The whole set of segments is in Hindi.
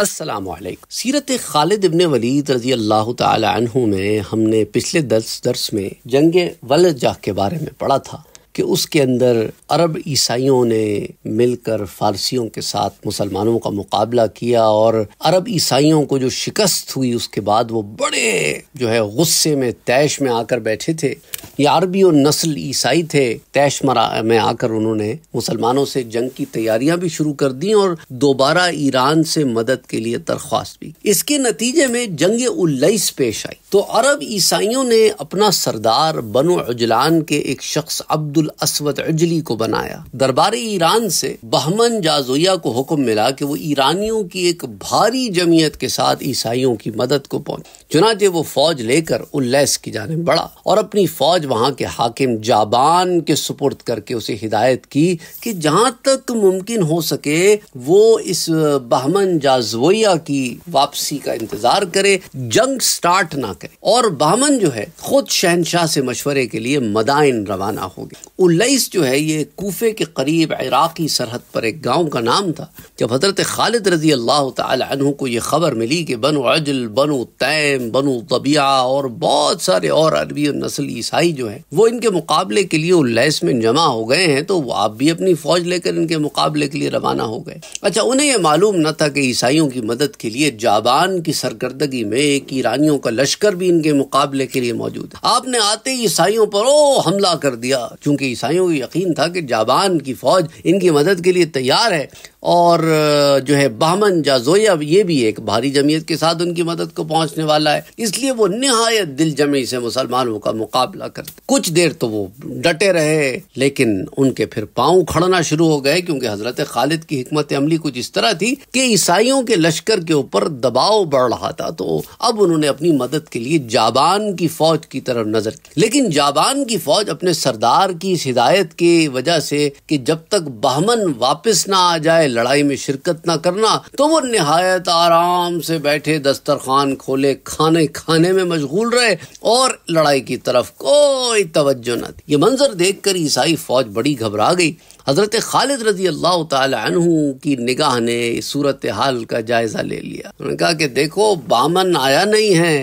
असलकम सीरत खालिद इबन वलीद रजी अल्लाह तह में हमने पिछले दस दर्स में जंग वलजाह के बारे में पढ़ा था कि उसके अंदर अरब ईसाइयों ने मिलकर फारसियों के साथ मुसलमानों का मुकाबला किया और अरब ईसाइयों को जो शिकस्त हुई उसके बाद वो बड़े जो है गुस्से में तैश में आकर बैठे थे ये अरबी और नस्ल ईसाई थे तैश में आकर उन्होंने मुसलमानों से जंग की तैयारियां भी शुरू कर दी और दोबारा ईरान से मदद के लिए दरख्वास्त भी इसके नतीजे में जंग उल्लईस पेश आई तो अरब ईसाइयों ने अपना सरदार बनो अजलान के एक शख्स अब्दुल अब्दुल असवद अजली को बनाया दरबार ईरान से बहमन जाजोया को हुक्म मिला कि वो ईरानियों की एक भारी जमीयत के साथ ईसाइयों की मदद को पहुंचे चुनाचे वो फौज लेकर उल्लैस की जाने बढ़ा और अपनी फौज वहां के हाकिम जाबान के सुपुर्द करके उसे हिदायत की कि जहां तक मुमकिन हो सके वो इस बहमन जाजोया की वापसी का इंतजार करे जंग स्टार्ट ना करे और बहमन जो है खुद शहनशाह से मशवरे के लिए मदाइन रवाना हो गए उलईस जो है ये कोफे के करीब इराक़ी सरहद पर एक गांव का नाम था जब हज़रत खालिद रजी अल्लाह तु को ये ख़बर मिली कि बनु अजल बनु तैम बनु तबिया और बहुत सारे और अरबी और नस्ल ईसाई जो है वो इनके मुकाबले के लिए उलैस में जमा हो गए हैं तो आप भी अपनी फ़ौज लेकर इनके मुकाबले के लिए रवाना हो गए अच्छा उन्हें यह मालूम न था कि ईसाइयों की मदद के लिए जाबान की सरकर्दगी में एक ईरानियों का लश्कर भी इनके मुकाबले के लिए मौजूद है आपने आते ही ईसाइयों पर ओ हमला कर दिया क्योंकि ईसाइयों को यकीन था कि जाबान की फौज इनकी मदद के लिए तैयार है और जो है बहमन जाजोया ये भी एक भारी जमीयत के साथ उनकी मदद को पहुंचने वाला है इसलिए वो नहायत दिल जमी से मुसलमानों का मुकाबला करते कुछ देर तो वो डटे रहे लेकिन उनके फिर पांव खड़ना शुरू हो गए क्योंकि हजरत खालिद की हमत अमली मजबूरी कुछ इस तरह थी कि ईसाइयों के लश्कर के ऊपर दबाव बढ़ रहा था तो अब उन्होंने अपनी मदद के लिए जाबान की फौज की तरफ नजर की लेकिन जाबान की फौज अपने सरदार की इस हिदायत की वजह से कि जब तक बहमन वापस ना आ जाए लड़ाई में शिरकत ना करना तो वो नहायत आराम से बैठे दस्तरखान खोले खाने खाने में मशगूल रहे और लड़ाई की तरफ कोई तवज्जो न दी ये मंजर देखकर ईसाई फौज बड़ी घबरा गई हज़रत खालिद रजी अल्लाह तु की निगाह ने इस सूरत हाल का जायज़ा ले लिया उन्होंने कहा कि देखो बामन आया नहीं है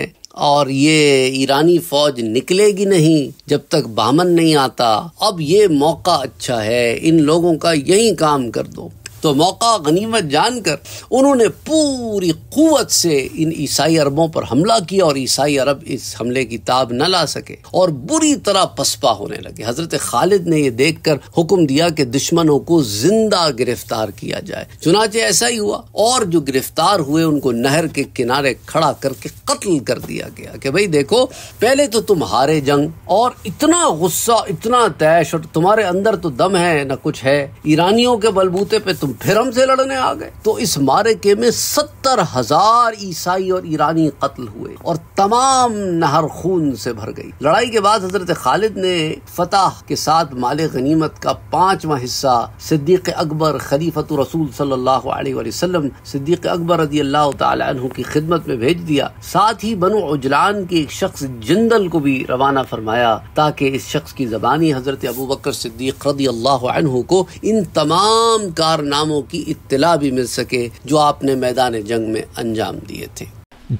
और ये ईरानी फौज निकलेगी नहीं जब तक बामन नहीं आता अब ये मौका अच्छा है इन लोगों का यही काम कर दो तो मौका गनीमत जानकर उन्होंने पूरी कुत से इन ईसाई अरबों पर हमला किया और ईसाई अरब इस हमले की ताब न ला सके और बुरी तरह पसपा होने लगे हजरत खालिद ने यह देख कर हुक्म दिया कि दुश्मनों को जिंदा गिरफ्तार किया जाए चुनाचे ऐसा ही हुआ और जो गिरफ्तार हुए उनको नहर के किनारे खड़ा करके कत्ल कर दिया गया कि भाई देखो पहले तो तुम हारे जंग और इतना गुस्सा इतना तैश और तुम्हारे अंदर तो दम है ना कुछ है ईरानियों के बलबूते पे तुम फिर हमसे लड़ने आ गए तो इस मारके में सत्तर हजार ईसाई और ईरानी कत्ल हुए और तमाम नहर खून से भर गई लड़ाई के बाद हजरत खालिद ने फतह के साथ माल गनीमत का पांचवा हिस्सा सिद्दीक अकबर खलीफत रसूल सल्लल्लाहु अलैहि वसल्लम सिद्दीक अकबर रदी अल्लाह तु की खिदमत में भेज दिया साथ ही बनु उजलान के एक शख्स जिंदल को भी रवाना फरमाया ताकि इस शख्स की जबानी हजरत अबू बकर सिद्दीक रदी अल्लाह को इन तमाम कारना कामों की इत्तला भी मिल सके जो आपने मैदान जंग में अंजाम दिए थे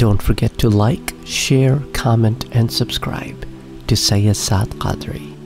don't forget to like share comment and subscribe to Syed Saad Qadri